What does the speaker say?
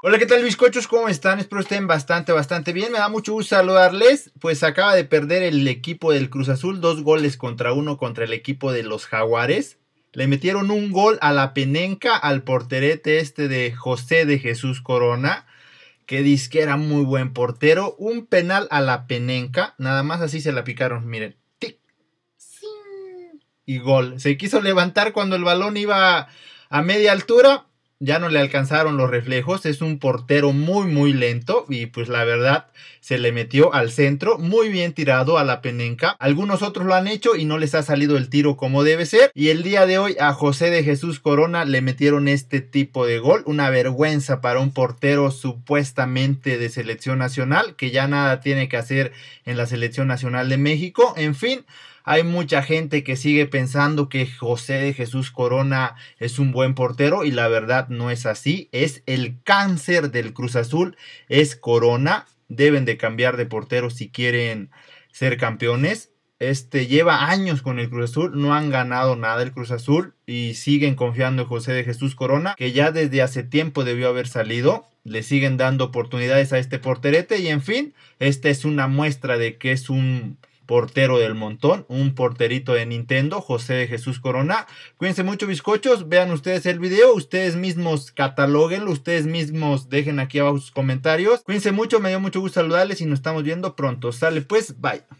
Hola, ¿qué tal bizcochos? ¿Cómo están? Espero estén bastante, bastante bien. Me da mucho gusto saludarles. Pues acaba de perder el equipo del Cruz Azul, dos goles contra uno contra el equipo de los Jaguares. Le metieron un gol a la penenca, al porterete este de José de Jesús Corona, que dice que era muy buen portero. Un penal a la penenca, nada más así se la picaron, miren. Tic. Y gol. Se quiso levantar cuando el balón iba a media altura, ya no le alcanzaron los reflejos, es un portero muy muy lento y pues la verdad se le metió al centro, muy bien tirado a la penenca, algunos otros lo han hecho y no les ha salido el tiro como debe ser y el día de hoy a José de Jesús Corona le metieron este tipo de gol, una vergüenza para un portero supuestamente de selección nacional que ya nada tiene que hacer en la selección nacional de México, en fin, hay mucha gente que sigue pensando que José de Jesús Corona es un buen portero y la verdad no es así. Es el cáncer del Cruz Azul, es Corona. Deben de cambiar de portero si quieren ser campeones. Este lleva años con el Cruz Azul, no han ganado nada el Cruz Azul y siguen confiando en José de Jesús Corona, que ya desde hace tiempo debió haber salido. Le siguen dando oportunidades a este porterete y en fin, esta es una muestra de que es un portero del montón, un porterito de Nintendo, José de Jesús Corona. Cuídense mucho, bizcochos. Vean ustedes el video, ustedes mismos cataloguenlo ustedes mismos dejen aquí abajo sus comentarios. Cuídense mucho, me dio mucho gusto saludarles y nos estamos viendo pronto. Sale pues, bye.